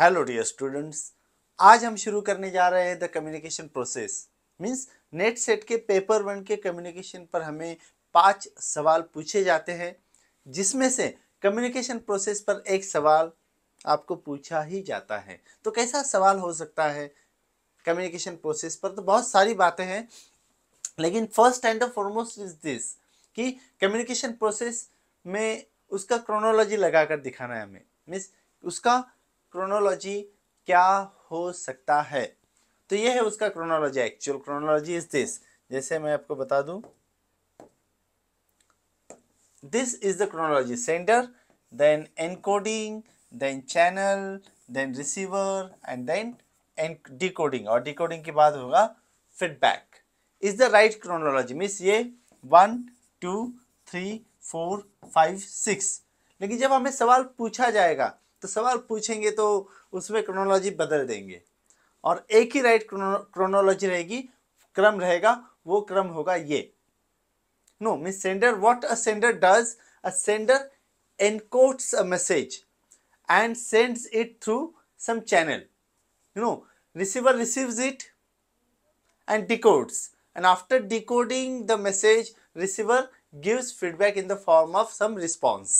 Hello dear students आज हम शुरू करने जा रहे हैं the communication process means NET SET के पेपर वन के कम्युनिकेशन पर हमें पांच सवाल पूछे जाते हैं जिसमें से कम्युनिकेशन प्रोसेस पर एक सवाल आपको पूछा ही जाता है तो कैसा सवाल हो सकता है कम्युनिकेशन प्रोसेस पर तो बहुत सारी बातें हैं लेकिन first and foremost is this कि कम्युनिकेशन प्रोसेस में उसका क्रोनोलॉजी लगा कर दिखाना है हमें मीन्स उसका क्रोनोलॉजी क्या हो सकता है तो यह है उसका chronology actual chronology is this जैसे मैं आपको बता दूं this is the chronology sender then encoding then channel then receiver and then an decoding और डिकोडिंग के बाद होगा feedback is the right chronology means ये one two three four five six लेकिन जब हमें सवाल पूछा जाएगा तो सवाल पूछेंगे तो उसमें क्रोनोलॉजी बदल देंगे और एक ही राइट क्रोनोलॉजी रहेगी क्रम रहेगा वो क्रम होगा ये no mean sender what a sender does a sender encodes a message and sends it through some channel you know receiver receive it and decodes and after decoding the message receiver gives feedback in the form of some response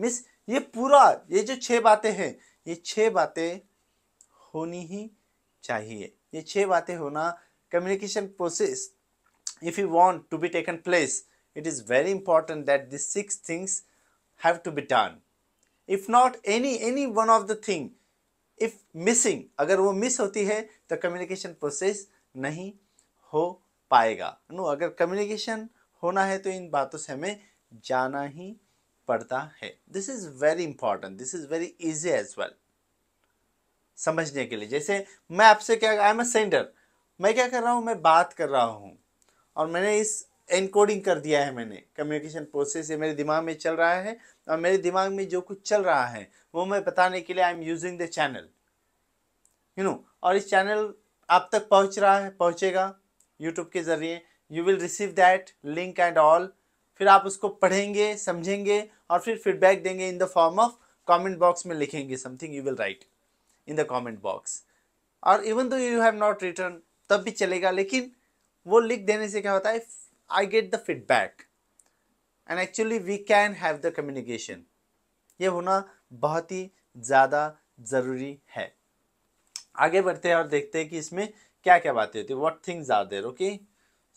means ये पूरा ये जो छह बातें हैं ये छह बातें होनी ही चाहिए ये छह बातें होना communication process if you want to be taken place it is very important that this six things have to be done if not any any one of the thing if missing अगर वो miss होती है तो communication process नहीं हो पाएगा no अगर communication होना है तो इन बातों से हमें जाना ही पड़ता है this is very important this is very easy as well समझने के लिए जैसे मैं आपसे क्या आई एम अ सेंडर मैं क्या कर रहा हूँ मैं बात कर रहा हूँ और मैंने इस एनकोडिंग कर दिया है मैंने कम्युनिकेशन प्रोसेस ये मेरे दिमाग में चल रहा है और मेरे दिमाग में जो कुछ चल रहा है वो मैं बताने के लिए I am using the channel you know और इस चैनल आप तक पहुंच रहा है पहुंचेगा यूट्यूब के ज़रिए you will receive that link and all फिर आप उसको पढ़ेंगे समझेंगे और फिर फीडबैक देंगे in the form of comment box में लिखेंगे something you will write in the comment box और even though you have not return तब भी चलेगा लेकिन वो लिख देने से क्या होता है I get the feedback and actually we can have the communication ये होना बहुत ही ज़्यादा ज़रूरी है आगे बढ़ते हैं और देखते हैं कि इसमें क्या क्या बातें होती है what things are there okay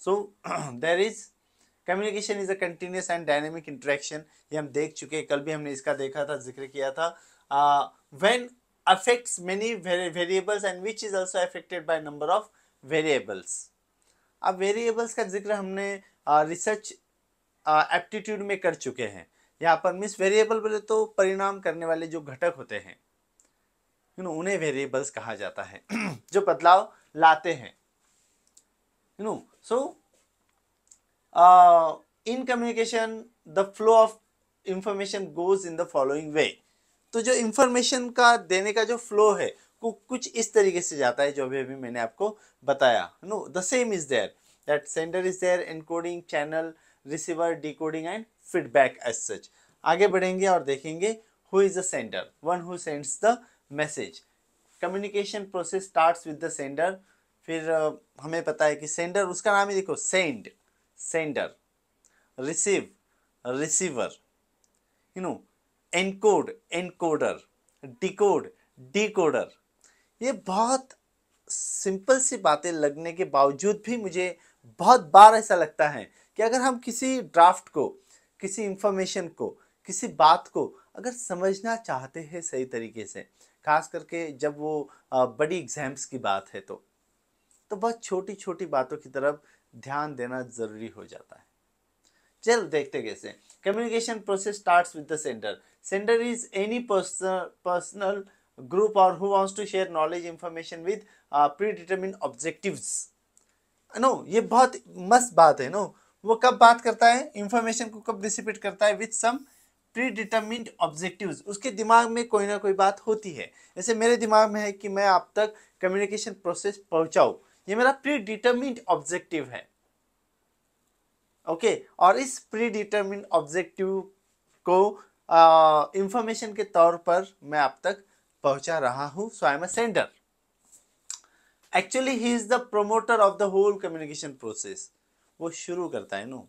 so there is communication is a continuous and dynamic interaction ये हम देख चुके हैं कल भी हमने इसका देखा था जिक्र किया था when affects many variables and and is is affected affected number of variables अब वेरिएबल्स का जिक्र हमने रिसर्च uh, एप्टीट्यूड uh, में कर चुके हैं यहाँ पर मिस वेरिएबल बोले तो परिणाम करने वाले जो घटक होते हैं यू नो उन्हें वेरिएबल्स कहा जाता है जो बदलाव लाते हैं you know so in communication the flow of information goes in the following way तो जो इंफॉर्मेशन का देने का जो फ्लो है वो कुछ इस तरीके से जाता है जो भी अभी मैंने आपको बताया no the same is there that sender is there encoding channel receiver decoding and feedback as such आगे बढ़ेंगे और देखेंगे who is the sender one who sends the message communication process starts with the sender फिर uh, हमें पता है कि sender उसका नाम ही देखो send sender receive receiver you know encode encoder decode decoder ये बहुत सिंपल सी बातें लगने के बावजूद भी मुझे बहुत बार ऐसा लगता है कि अगर हम किसी ड्राफ्ट को किसी इंफॉर्मेशन को किसी बात को अगर समझना चाहते हैं सही तरीके से खास करके जब वो बड़ी एग्ज़ाम्स की बात है तो तो बहुत छोटी छोटी बातों की तरफ ध्यान देना जरूरी हो जाता है चल देखते कैसे communication process starts with the sender sender is any personal group और who wants to share knowledge information with predetermined objectives no ये बहुत मस्त बात है नो वो कब बात करता है इंफॉर्मेशन को कब डिसिपेट करता है with some predetermined objectives उसके दिमाग में कोई ना कोई बात होती है जैसे मेरे दिमाग में है कि मैं आप तक कम्युनिकेशन प्रोसेस पहुंचाऊँ ये मेरा प्री डिटर्मिंड ऑब्जेक्टिव है ओके okay, और इस प्री डिटर्मिंड ऑब्जेक्टिव को इंफॉर्मेशन के तौर पर मैं आप तक पहुंचा रहा हूं so I am sender actually he is the promoter of the whole communication process वो शुरू करता है नो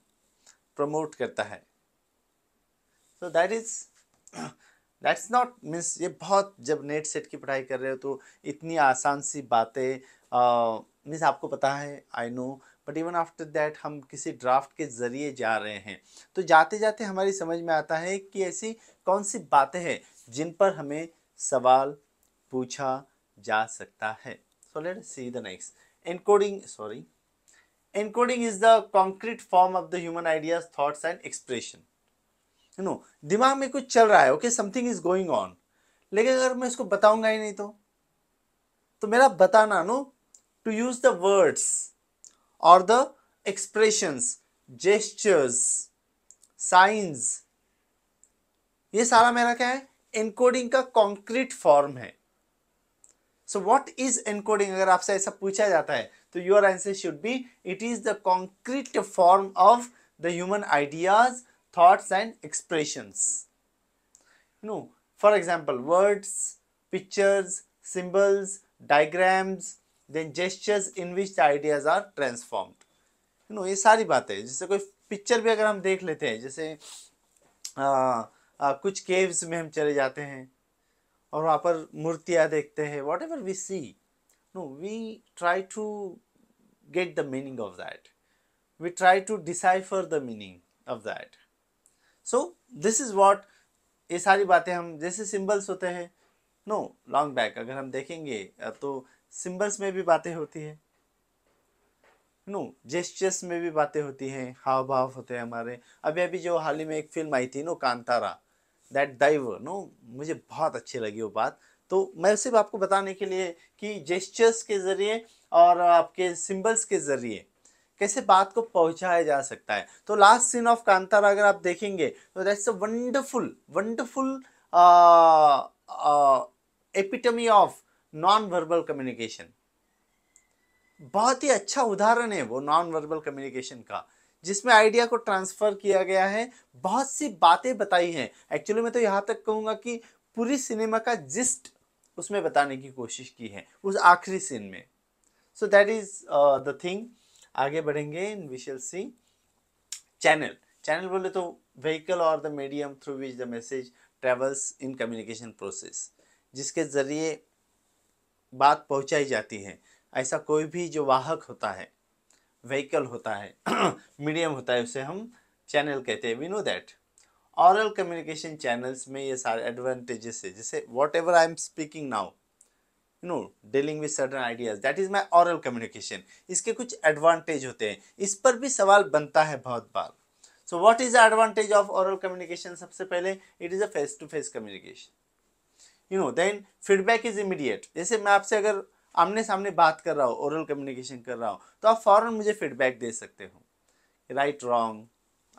प्रमोट करता है so that is that's not means ये बहुत जब नेट सेट की पढ़ाई कर रहे हो तो इतनी आसान सी बातें मीन्स आपको पता है I know but even after that हम किसी ड्राफ्ट के ज़रिए जा रहे हैं तो जाते जाते हमारी समझ में आता है कि ऐसी कौन सी बातें हैं जिन पर हमें सवाल पूछा जा सकता है so let see the next encoding sorry encoding is the concrete form of the human ideas thoughts and expression you know दिमाग में कुछ चल रहा है okay something is going on लेकिन अगर मैं इसको बताऊंगा ही नहीं तो तो मेरा बताना no to use the words or the expressions, gestures, signs. ये सारा मेरा क्या है एनकोडिंग का कॉन्क्रीट फॉर्म है सो व्हाट इज एनकोडिंग अगर आपसे ऐसा पूछा जाता है तो your answer should be it is the concrete form of the human ideas thoughts and expressions. You know, for example, words, pictures, symbols, diagrams, then gestures in which the ideas are transformed you know ये सारी बातें जैसे कोई picture भी अगर हम देख लेते हैं जैसे आ, आ, कुछ केव्स में हम चले जाते हैं और वहाँ पर मूर्तियाँ देखते हैं whatever we see no we try to get the meaning of that we try to decipher the meaning of that so this is what ये सारी बातें हम जैसे सिम्बल्स होते हैं नो लॉन्ग बैक अगर हम देखेंगे तो सिंबल्स में भी बातें होती है नो जेस्टर्स में भी बातें होती हैं हाव भाव होते हैं हमारे अभी अभी जो हाल ही में एक फिल्म आई थी no Kantara that dive no मुझे बहुत अच्छी लगी वो बात तो मैं सिर्फ आपको बताने के लिए कि जेस्टर्स के ज़रिए और आपके सिंबल्स के ज़रिए कैसे बात को पहुंचाया जा सकता है तो लास्ट सीन ऑफ कांतारा अगर आप देखेंगे तो that's a wonderful wonderful epitome of non verbal communication बहुत ही अच्छा उदाहरण है वो नॉन वर्बल कम्युनिकेशन का जिसमें आइडिया को ट्रांसफ़र किया गया है बहुत सी बातें बताई हैं एक्चुअली मैं तो यहाँ तक कहूँगा कि पूरी सिनेमा का जिस्ट उसमें बताने की कोशिश की है उस आखिरी सीन में so that is the thing आगे बढ़ेंगे in visual see channel channel बोले तो व्हीकल और the medium through which the message travels in communication process जिसके ज़रिए बात पहुंचाई जाती है ऐसा कोई भी जो वाहक होता है व्हीकल होता है मीडियम होता है उसे हम चैनल कहते हैं we know that aural communication channels में ये सारे एडवांटेजेस है जैसे whatever I am speaking now you know dealing with certain ideas that is my aural communication इसके कुछ एडवांटेज होते हैं इस पर भी सवाल बनता है बहुत बार so what is the advantage of aural communication सबसे पहले it is a face to face communication you know then feedback is immediate जैसे मैं आपसे अगर आमने सामने बात कर रहा हूँ ओरल कम्युनिकेशन कर रहा हूँ तो आप फ़ौरन मुझे फीडबैक दे सकते हो right wrong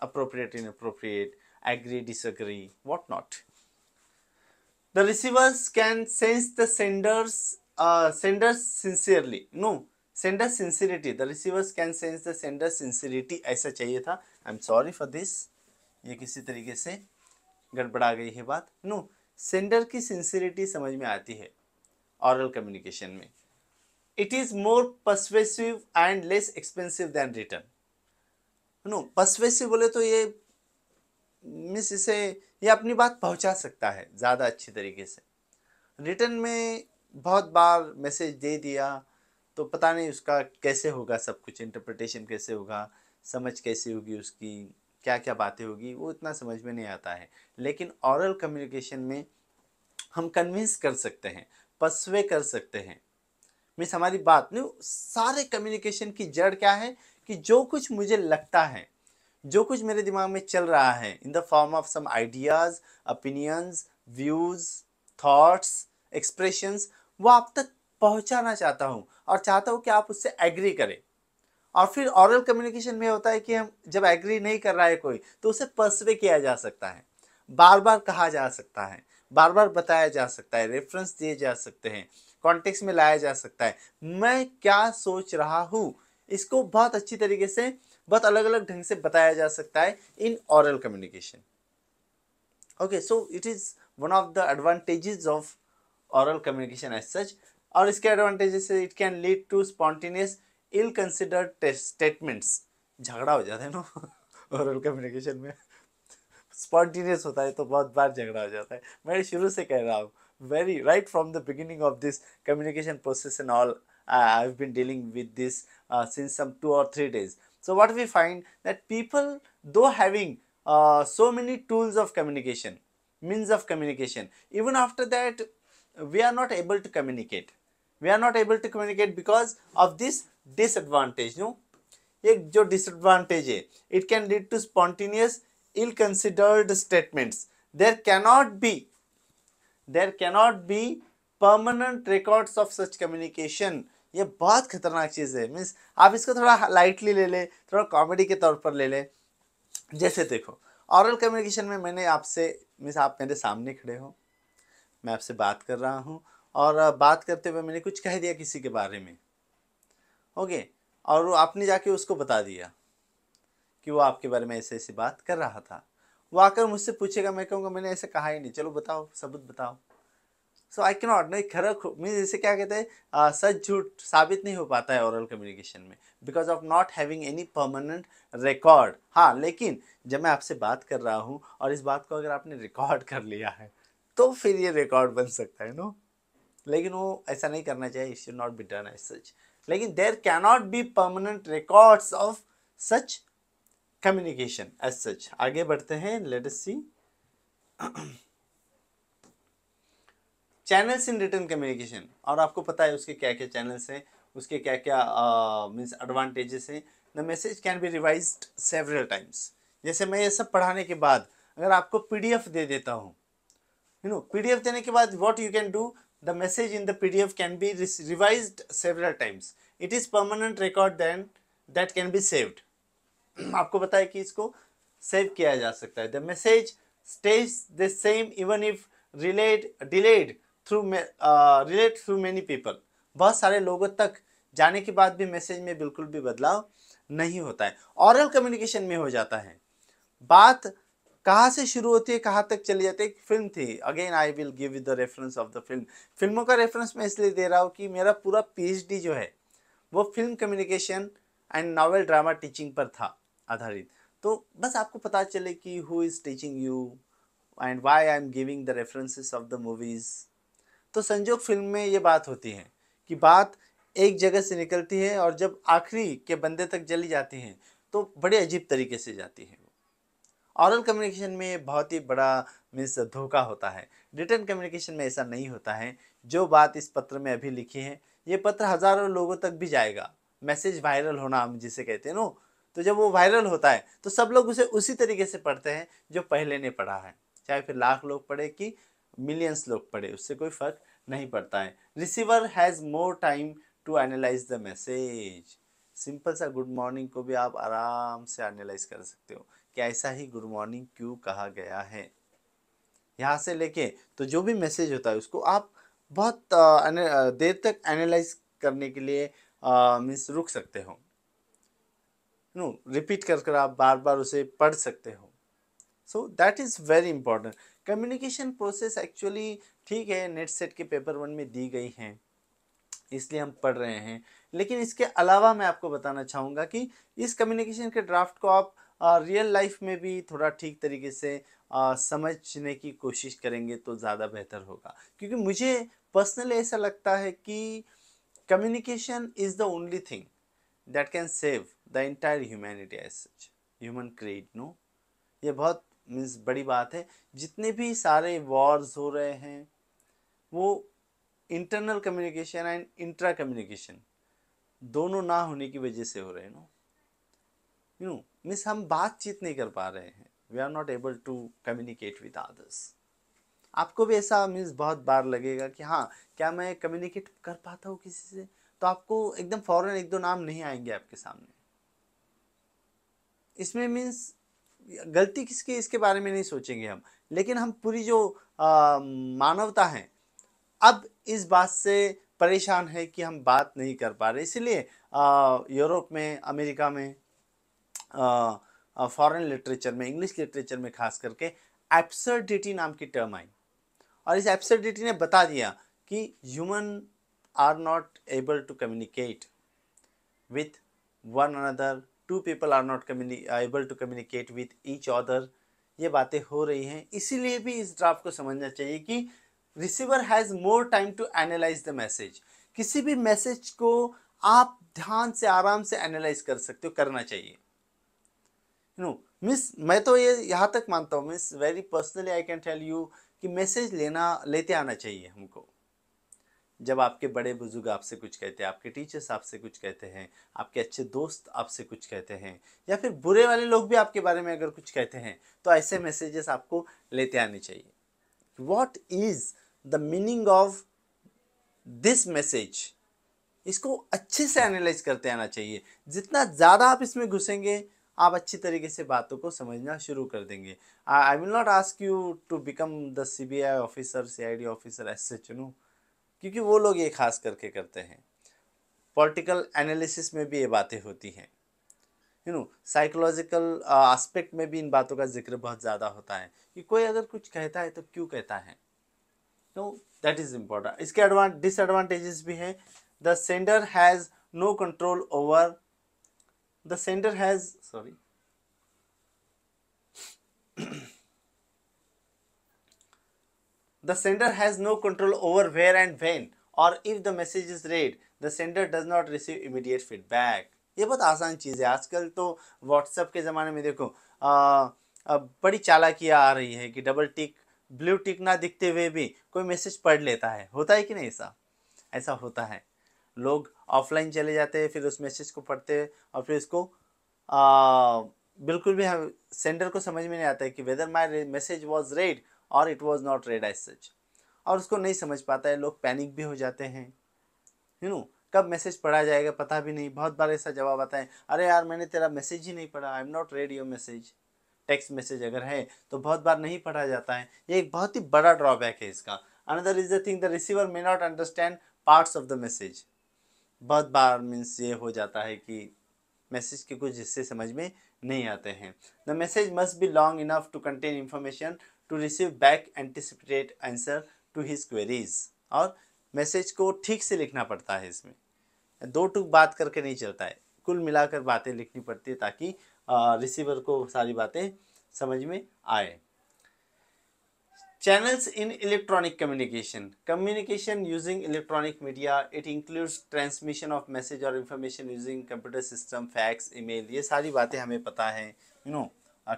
appropriate inappropriate agree disagree what not the receivers can sense the senders senders sincerely no sender sincerity the receivers can sense the sender sincerity ऐसा चाहिए था I am sorry for this ये किसी तरीके से गड़बड़ा गई है बात नो no. सेंडर की सिंसियरिटी समझ में आती है ऑरल कम्युनिकेशन में it is more pervasive and less expensive than written no पर्सवेसिव बोले तो ये मिस इसे ये अपनी बात पहुंचा सकता है ज़्यादा अच्छी तरीके से रिटर्न में बहुत बार मैसेज दे दिया तो पता नहीं उसका कैसे होगा सब कुछ इंटरप्रिटेशन कैसे होगा समझ कैसी होगी उसकी क्या क्या बातें होगी वो इतना समझ में नहीं आता है लेकिन औरल कम्युनिकेशन में हम कन्विंस कर सकते हैं पसवे कर सकते हैं मीन्स हमारी बात नहीं सारे कम्युनिकेशन की जड़ क्या है कि जो कुछ मुझे लगता है जो कुछ मेरे दिमाग में चल रहा है in the form of some ideas opinions views thoughts expressions वो आप तक पहुंचाना चाहता हूं और चाहता हूं कि आप उससे एग्री करें और फिर औरल कम्युनिकेशन में होता है कि हम जब एग्री नहीं कर रहा है कोई तो उसे पर्सवे किया जा सकता है बार बार कहा जा सकता है बार बार बताया जा सकता है रेफरेंस दिए जा सकते हैं कॉन्टेक्स्ट में लाया जा सकता है मैं क्या सोच रहा हूँ इसको बहुत अच्छी तरीके से बहुत अलग अलग ढंग से बताया जा सकता है in aural communication okay so it is one of the advantages of aural communication as such और इसके advantages it can lead to spontaneous ill consider statements झगड़ा हो जाता है ना ओरल कम्युनिकेशन में स्पॉन्टीन्यूस होता है तो बहुत बार झगड़ा हो जाता है मैं शुरू से कह रहा हूँ very right from the beginning of this communication process in all I have been dealing with this since some two और three days so what we find that people though having so many tools of communication means of communication even after that we are not able to communicate we are not able to communicate because of this disadvantage no एक जो disadvantage है it can lead to spontaneous ill considered statements there cannot be there cannot be permanent records of such communication ये बहुत खतरनाक चीज़ है means आप इसको थोड़ा लाइटली ले लें थोड़ा कॉमेडी के तौर पर ले लें जैसे देखो औरल कम्युनिकेशन में मैंने आपसे मीन्स आप मेरे सामने खड़े हो मैं आपसे बात कर रहा हूँ और बात करते हुए मैंने कुछ कह दिया किसी के बारे में ओके और आपने जाके उसको बता दिया कि वो आपके बारे में ऐसे ऐसी बात कर रहा था वो आकर मुझसे पूछेगा मैं कहूँगा मैंने ऐसे कहा ही नहीं चलो बताओ सबूत बताओ सो आई के नॉट नहीं खरा मीन जैसे क्या कहते हैं सच झूठ साबित नहीं हो पाता है ओरल कम्युनिकेशन में because of not having any permanent record हाँ लेकिन जब मैं आपसे बात कर रहा हूँ और इस बात को अगर आपने रिकॉर्ड कर लिया है तो फिर ये रिकॉर्ड बन सकता है नो लेकिन वो ऐसा नहीं करना चाहिए it should not be done as such लेकिन there cannot be permanent records of such communication as such आगे बढ़ते हैं let us see channels in written communication और आपको पता है उसके क्या क्या चैनल्स हैं उसके क्या क्या मीन्स एडवांटेजेस हैं the message can be revise several times जैसे मैं ये सब पढ़ाने के बाद अगर आपको पीडीएफ दे देता हूँ यू नो पीडीएफ देने के बाद what you can do the message in the PDF can be revised several times. It is permanent record then that can be saved. आपको पता है कि इसको सेव किया जा सकता है the message stage the same even if relayed delayed through relate through many people बहुत सारे लोगों तक जाने के बाद भी मैसेज में बिल्कुल भी बदलाव नहीं होता है ऑरल कम्युनिकेशन में हो जाता है बात कहाँ से शुरू होती है कहाँ तक चली जाती है एक फिल्म थी again I will give the reference of the film फिल्मों का रेफरेंस मैं इसलिए दे रहा हूँ कि मेरा पूरा पीएचडी जो है वो film communication and novel drama teaching पर था आधारित तो बस आपको पता चले कि who is teaching you and why I am giving the references of the movies तो संजोग फिल्म में ये बात होती है कि बात एक जगह से निकलती है और जब आखिरी के बंदे तक जली जाती है तो बड़े अजीब तरीके से जाती है औरल कम्युनिकेशन में बहुत ही बड़ा मीन्स धोखा होता है रिटर्न कम्युनिकेशन में ऐसा नहीं होता है जो बात इस पत्र में अभी लिखी है ये पत्र हज़ारों लोगों तक भी जाएगा मैसेज वायरल होना हम जिसे कहते हैं नो तो जब वो वायरल होता है तो सब लोग उसे उसी तरीके से पढ़ते हैं जो पहले ने पढ़ा है चाहे फिर लाख लोग पढ़े कि मिलियंस लोग पढ़े उससे कोई फ़र्क नहीं पड़ता है receiver has more time to analyse the message simple सा गुड मॉर्निंग को भी आप आराम से एनालाइज कर सकते हो कैसा ही गुड मॉर्निंग क्यों कहा गया है यहाँ से लेके तो जो भी मैसेज होता है उसको आप बहुत देर तक एनालाइज करने के लिए मीन्स रुक सकते हो नो रिपीट कर कर आप बार बार उसे पढ़ सकते हो so that is very important communication process actually ठीक है नेट सेट के पेपर वन में दी गई हैं इसलिए हम पढ़ रहे हैं लेकिन इसके अलावा मैं आपको बताना चाहूँगा कि इस कम्युनिकेशन के ड्राफ्ट को आप रियल लाइफ में भी थोड़ा ठीक तरीके से आ, समझने की कोशिश करेंगे तो ज़्यादा बेहतर होगा क्योंकि मुझे पर्सनली ऐसा लगता है कि communication is the only thing that can save the entire humanity as such human create no ये बहुत मीन्स बड़ी बात है जितने भी सारे वॉर्स हो रहे हैं वो internal communication and intra communication दोनों ना होने की वजह से हो रहे हैं नो यू नो मीन्स हम बातचीत नहीं कर पा रहे हैं we are not able to communicate with others आपको भी ऐसा मीन्स बहुत बार लगेगा कि हाँ क्या मैं कम्युनिकेट कर पाता हूँ किसी से तो आपको एकदम फ़ौरन एक दो नाम नहीं आएंगे आपके सामने इसमें मीन्स गलती किसकी इसके बारे में नहीं सोचेंगे हम लेकिन हम पूरी जो आ, मानवता है अब इस बात से परेशान है कि हम बात नहीं कर पा रहे इसलिए यूरोप में अमेरिका में फॉरेन लिटरेचर में इंग्लिश लिटरेचर में खास करके एब्सर्डिटी नाम की टर्म आई और इस एब्सर्डिटी ने बता दिया कि human are not able to communicate with one another two people are not able to communicate with each other ये बातें हो रही हैं इसीलिए भी इस ड्राफ्ट को समझना चाहिए कि receiver has more time to analyse the message किसी भी मैसेज को आप ध्यान से आराम से एनालाइज कर सकते हो करना चाहिए नो मिस मैं तो ये यहाँ तक मानता हूँ miss very personally I can tell you कि मैसेज लेना लेते आना चाहिए हमको जब आपके बड़े बुजुर्ग आपसे कुछ कहते हैं आपके टीचर्स आपसे कुछ कहते हैं आपके अच्छे दोस्त आपसे कुछ कहते हैं या फिर बुरे वाले लोग भी आपके बारे में अगर कुछ कहते हैं तो ऐसे मैसेजेस आपको लेते आने चाहिए what is the meaning of this message इसको अच्छे से एनालाइज करते आना चाहिए जितना ज़्यादा आप इसमें घुसेंगे आप अच्छी तरीके से बातों को समझना शुरू कर देंगे I will not ask you to become the C B I officer C I D officer S H no क्योंकि वो लोग ये खास करके करते हैं पॉलिटिकल एनालिसिस में भी ये बातें होती हैं यू नो साइकोलॉजिकल आस्पेक्ट में भी इन बातों का जिक्र बहुत ज़्यादा होता है कि कोई अगर कुछ कहता है तो क्यों कहता है नो दैट इज़ इम्पोर्टेंट इसके एडवांट डिसएडवांटेजेस भी हैं the sender has no control over the sender has sorry the sender has no control over where and when or if the message is read the sender does not receive immediate feedback ये बहुत आसान चीज़ है आजकल तो WhatsApp के ज़माने में देखो आ, आ, बड़ी चालाकी आ रही है कि डबल टिक ब्लू टिक ना दिखते हुए भी कोई मैसेज पढ़ लेता है होता है कि नहीं ऐसा ऐसा होता है लोग ऑफलाइन चले जाते हैं फिर उस मैसेज को पढ़ते हैं और फिर इसको आ, बिल्कुल भी सेंडर को समझ में नहीं आता है कि whether my message was read or it was not read as such और उसको नहीं समझ पाता है लोग पैनिक भी हो जाते हैं यू नो कब मैसेज पढ़ा जाएगा पता भी नहीं बहुत बार ऐसा जवाब आता है अरे यार मैंने तेरा मैसेज ही नहीं पढ़ा I am not read your message text message अगर है तो बहुत बार नहीं पढ़ा जाता है ये एक बहुत ही बड़ा ड्रॉबैक है इसका another is the thing the receiver may not understand parts of the message बहुत बार मीन्स ये हो जाता है कि मैसेज के कुछ हिस्से समझ में नहीं आते हैं the message must be long enough to contain information to receive back anticipated answer to his queries और मैसेज को ठीक से लिखना पड़ता है इसमें दो टुक बात करके नहीं चलता है कुल मिलाकर बातें लिखनी पड़ती है ताकि रिसीवर को सारी बातें समझ में आए Channels in electronic communication. Communication using electronic media, it includes transmission of message or information using computer system, fax, email. ये सारी बातें हमें पता है you know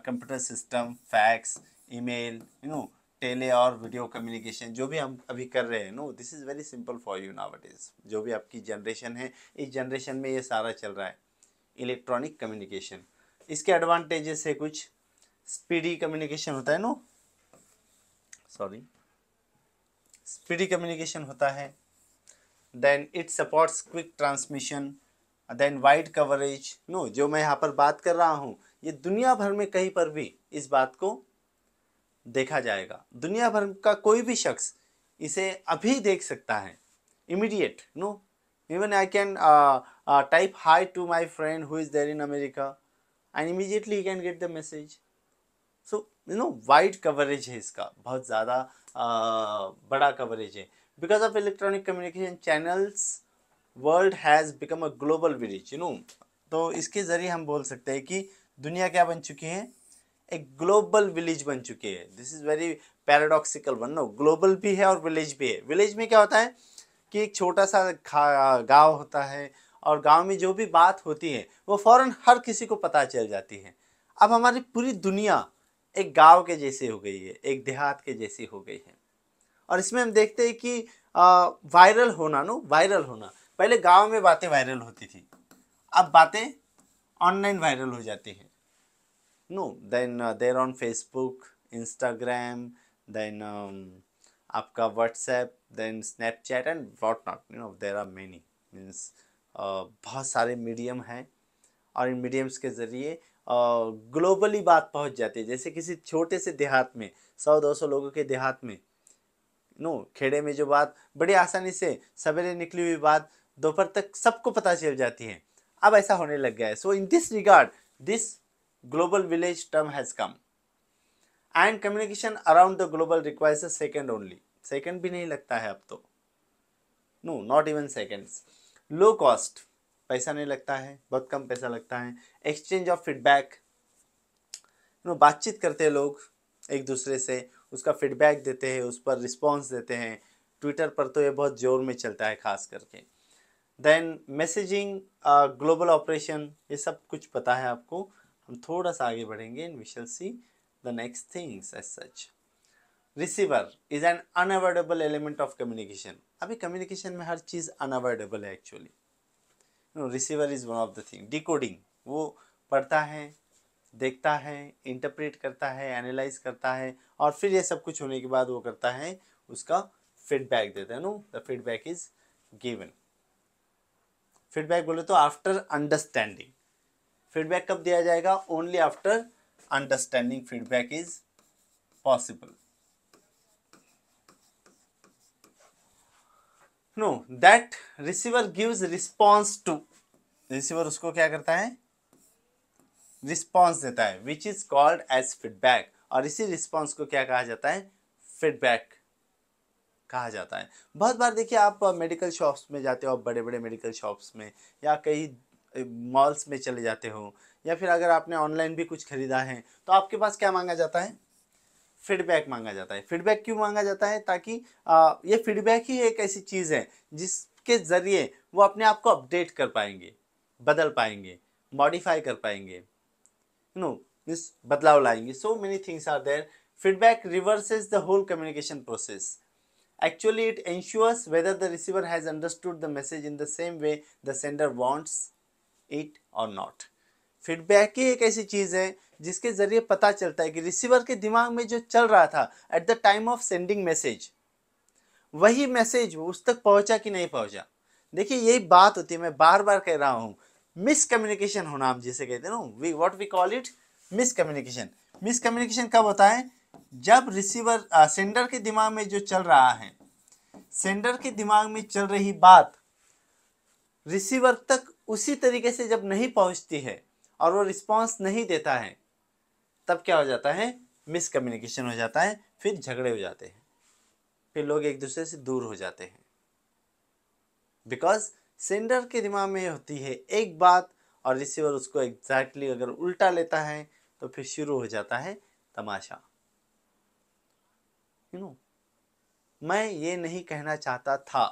computer system fax email you know tele और वीडियो कम्युनिकेशन जो भी हम अभी कर रहे हैं no this is very simple for you is जो भी आपकी जनरेशन है इस जनरेशन में ये सारा चल रहा है इलेक्ट्रॉनिक कम्युनिकेशन इसके एडवांटेजेस है कुछ स्पीडी कम्युनिकेशन होता है नो सॉरी स्पीडी कम्युनिकेशन होता है then it supports quick transmission then wide coverage no जो मैं यहाँ पर बात कर रहा हूँ ये दुनिया भर में कहीं पर भी इस बात को देखा जाएगा दुनिया भर का कोई भी शख्स इसे अभी देख सकता है immediate no even I can type hi to my friend who is there in America and immediately you can get the message you know wide coverage है इसका बहुत ज़्यादा बड़ा कवरेज है because of electronic communication channels world has become a global village you know तो इसके ज़रिए हम बोल सकते हैं कि दुनिया क्या बन चुकी है एक ग्लोबल विलेज बन चुकी है this is very paradoxical one no global भी है और विलेज भी है विलेज में क्या होता है कि एक छोटा सा गांव होता है और गांव में जो भी बात होती है वो फ़ौर हर किसी को पता चल जाती है अब हमारी पूरी दुनिया एक गांव के जैसे हो गई है एक देहात के जैसी हो गई है और इसमें हम देखते हैं कि वायरल होना नो वायरल होना पहले गांव में बातें वायरल होती थी अब बातें ऑनलाइन वायरल हो जाती है no then there on Facebook Instagram then आपका WhatsApp then Snapchat and what not you know there are many means बहुत सारे मीडियम हैं और इन मीडियम्स के ज़रिए ग्लोबली बात पहुंच जाती है जैसे किसी छोटे से देहात में सौ दो सौ लोगों के देहात में नो खेड़े में जो बात बड़ी आसानी से सवेरे निकली हुई बात दोपहर तक सबको पता चल जाती है अब ऐसा होने लग गया है so in this regard this global village term has come and communication around the global requires a second only second भी नहीं लगता है अब तो no not even seconds low cost पैसा नहीं लगता है बहुत कम पैसा लगता है एक्सचेंज ऑफ फीडबैक नो बातचीत करते हैं लोग एक दूसरे से उसका फीडबैक देते हैं उस पर रिस्पॉन्स देते हैं ट्विटर पर तो ये बहुत जोर में चलता है खास करके देन मैसेजिंग ग्लोबल ऑपरेशन ये सब कुछ पता है आपको हम थोड़ा सा आगे बढ़ेंगे and we shall see the next things as such receiver is an unavoidable element of communication अभी कम्युनिकेशन में हर चीज़ अनअवॉइडेबल है actually no receiver is one of the thing decoding वो पढ़ता है देखता है इंटरप्रेट करता है एनालाइज करता है और फिर ये सब कुछ होने के बाद वो करता है उसका फीडबैक देता है no the feedback is given feedback बोले तो आफ्टर अंडरस्टैंडिंग फीडबैक कब दिया जाएगा only after understanding feedback is possible no that receiver gives response to receiver उसको क्या करता है रिस्पॉन्स देता है which is called as feedback और इसी रिस्पॉन्स को क्या कहा जाता है फीडबैक कहा जाता है बहुत बार देखिए आप मेडिकल शॉप्स में जाते हो आप बड़े बड़े मेडिकल शॉप्स में या कई मॉल्स में चले जाते हो या फिर अगर आपने ऑनलाइन भी कुछ ख़रीदा है तो आपके पास क्या मांगा जाता है फीडबैक मांगा जाता है फीडबैक क्यों मांगा जाता है ताकि आ, ये फीडबैक ही एक ऐसी चीज़ है जिसके ज़रिए वो अपने आप को अपडेट कर पाएंगे बदल पाएंगे मॉडिफाई कर पाएंगे नो मीन्स बदलाव लाएंगे so many things are there feedback reverses the whole communication process actually it ensures whether the receiver has understood the message in the same way the sender wants it और not feedback ही एक ऐसी चीज़ है जिसके ज़रिए पता चलता है कि रिसीवर के दिमाग में जो चल रहा था at the time of sending message वही मैसेज उस तक पहुंचा कि नहीं पहुंचा देखिए यही बात होती है मैं बार बार कह रहा हूँ मिसकम्युनिकेशन होना आप जिसे कहते हैं ना we what we call it miscommunication miscommunication कब होता है जब रिसीवर सेंडर के दिमाग में जो चल रहा है सेंडर के दिमाग में चल रही बात रिसीवर तक उसी तरीके से जब नहीं पहुंचती है और वो रिस्पॉन्स नहीं देता है तब क्या हो जाता है मिसकम्युनिकेशन हो जाता है फिर झगड़े हो जाते हैं फिर लोग एक दूसरे से दूर हो जाते हैं बिकॉज सेंडर के दिमाग में होती है एक बात और रिसीवर उसको एग्जैक्टली exactly अगर उल्टा लेता है तो फिर शुरू हो जाता है तमाशा यू नो मैं ये नहीं कहना चाहता था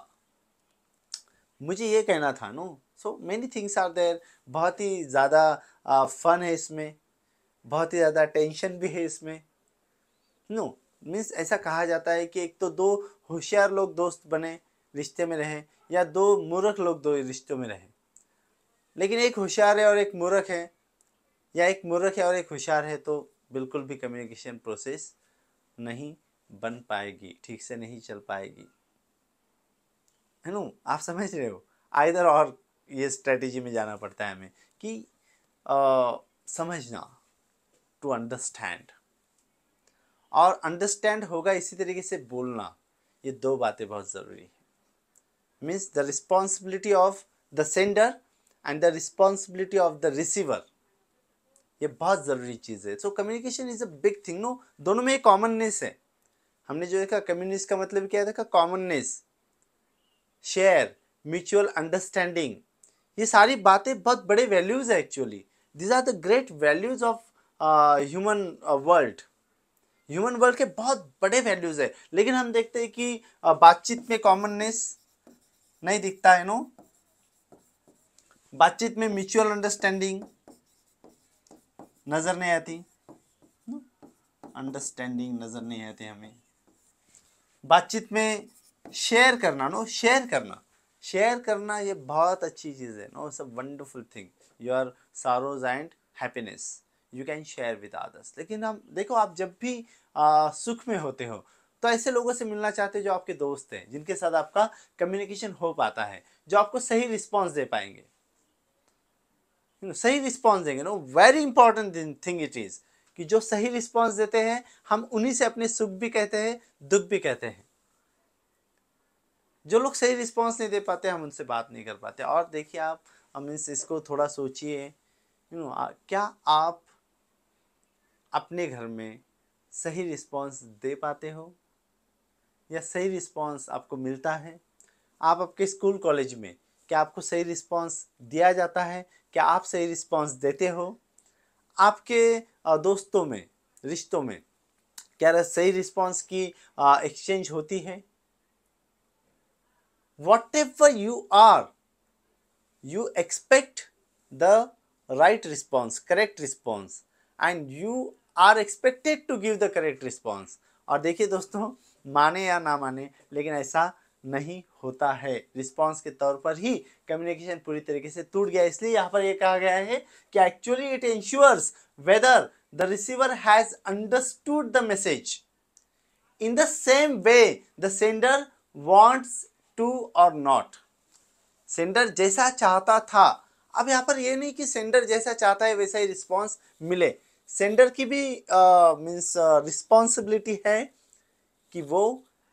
मुझे ये कहना था no so many things are there बहुत ही ज़्यादा फन है इसमें बहुत ही ज़्यादा टेंशन भी है इसमें नो मीन्स ऐसा कहा जाता है कि एक तो दो होशियार लोग दोस्त बने रिश्ते में रहें या दो मूर्ख लोग दो रिश्तों में रहें लेकिन एक होशियार है और एक मूर्ख है या एक मूर्ख है और एक होशियार है तो बिल्कुल भी कम्युनिकेशन प्रोसेस नहीं बन पाएगी ठीक से नहीं चल पाएगी है ना आप समझ रहे हो आइधर और ये स्ट्रेटेजी में जाना पड़ता है हमें कि आ, समझना टू अंडरस्टैंड और अंडरस्टैंड होगा इसी तरीके से बोलना ये दो बातें बहुत ज़रूरी है means the responsibility of the sender and the responsibility of the receiver ये बहुत ज़रूरी चीज़ है so communication is a big thing no दोनों में कॉमननेस है हमने जो देखा कम्युनिस्ट का मतलब क्या देखा कॉमननेस शेयर म्यूचुअल अंडरस्टैंडिंग ये सारी बातें बहुत बड़े वैल्यूज़ है actually these are the great values of human world human world के बहुत बड़े वैल्यूज़ है लेकिन हम देखते हैं कि uh, बातचीत में कॉमननेस नहीं दिखता है नो बातचीत में म्यूचुअल अंडरस्टैंडिंग नज़र नहीं आती अंडरस्टैंडिंग नज़र नहीं आती हमें बातचीत में शेयर करना नो शेयर करना शेयर करना ये बहुत अच्छी चीज़ है no it's a wonderful thing your sorrows and happiness you can share with others लेकिन हम देखो आप जब भी आ, सुख में होते हो तो ऐसे लोगों से मिलना चाहते हो जो आपके दोस्त हैं जिनके साथ आपका कम्युनिकेशन हो पाता है जो आपको सही रिस्पॉन्स दे पाएंगे सही रिस्पॉन्स देंगे no very important thing it is कि जो सही रिस्पॉन्स देते हैं हम उन्हीं से अपने सुख भी कहते हैं दुख भी कहते हैं जो लोग सही रिस्पॉन्स नहीं दे पाते हम उनसे बात नहीं कर पाते और देखिए आप हम इसको थोड़ा सोचिए यू नो क्या आप अपने घर में सही रिस्पॉन्स दे पाते हो या सही रिस्पॉन्स आपको मिलता है आप आपके स्कूल कॉलेज में क्या आपको सही रिस्पॉन्स दिया जाता है क्या आप सही रिस्पॉन्स देते हो आपके दोस्तों में रिश्तों में क्या सही रिस्पॉन्स की एक्सचेंज होती है whatever you are you expect the right response correct response and you are expected to give the correct response और देखिए दोस्तों माने या ना माने लेकिन ऐसा नहीं होता है रिस्पॉन्स के तौर पर ही कम्युनिकेशन पूरी तरीके से टूट गया इसलिए यहाँ पर यह कहा गया है कि actually it ensures whether the receiver has understood the message in the same way the sender wants to और नॉट सेंडर जैसा चाहता था अब यहाँ पर यह नहीं कि सेंडर जैसा चाहता है वैसा ही रिस्पॉन्स मिले सेंडर की भी मीन्स uh, रिस्पॉन्सिबिलिटी uh, है कि वो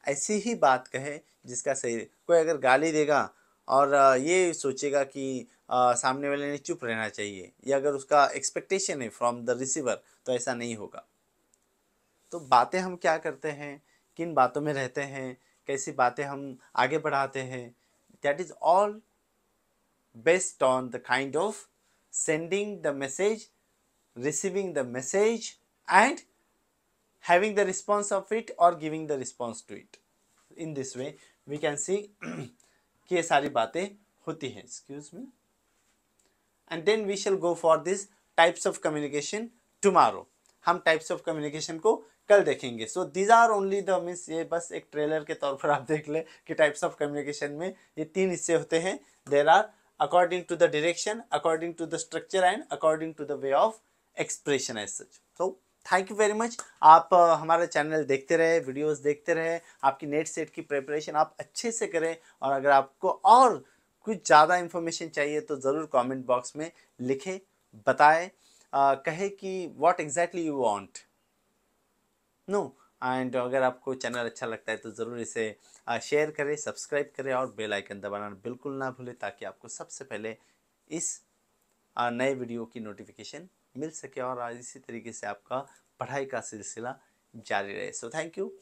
ऐसी ही बात कहे जिसका सही कोई अगर गाली देगा और uh, ये सोचेगा कि uh, सामने वाले ने चुप रहना चाहिए या अगर उसका एक्सपेक्टेशन है फ्रॉम द रिसीवर तो ऐसा नहीं होगा तो बातें हम क्या करते हैं किन बातों में रहते हैं कैसी बातें हम आगे बढ़ाते हैं that is all based on the kind of sending the message receiving the message and having the response of it और giving the response to it in this way we can see कि ये सारी बातें होती हैं excuse me and then we shall go for this types of communication tomorrow हम types of communication को कल देखेंगे so these are only the means ये बस एक ट्रेलर के तौर पर आप देख लें कि टाइप्स ऑफ कम्युनिकेशन में ये तीन हिस्से होते हैं there are according to the direction according to the structure and according to the way of expression as such so thank you very much आप हमारा चैनल देखते रहे वीडियोस देखते रहे आपकी नेट सेट की प्रिपरेशन आप अच्छे से करें और अगर आपको और कुछ ज़्यादा इन्फॉर्मेशन चाहिए तो ज़रूर कमेंट बॉक्स में लिखें बताएं कहे कि what exactly you want no and अगर आपको चैनल अच्छा लगता है तो ज़रूर इसे शेयर करें सब्सक्राइब करें और बेल आइकन दबाना बिल्कुल ना भूलें ताकि आपको सबसे पहले इस नए वीडियो की नोटिफिकेशन मिल सके और इसी तरीके से आपका पढ़ाई का सिलसिला जारी रहे so thank you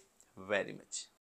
very much